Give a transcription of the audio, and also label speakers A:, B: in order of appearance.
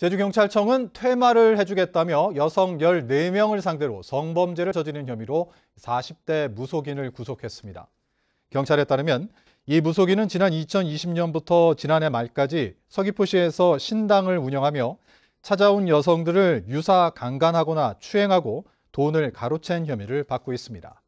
A: 제주경찰청은 퇴마를 해주겠다며 여성 14명을 상대로 성범죄를 저지른 혐의로 40대 무속인을 구속했습니다. 경찰에 따르면 이 무속인은 지난 2020년부터 지난해 말까지 서귀포시에서 신당을 운영하며 찾아온 여성들을 유사 강간하거나 추행하고 돈을 가로챈 혐의를 받고 있습니다.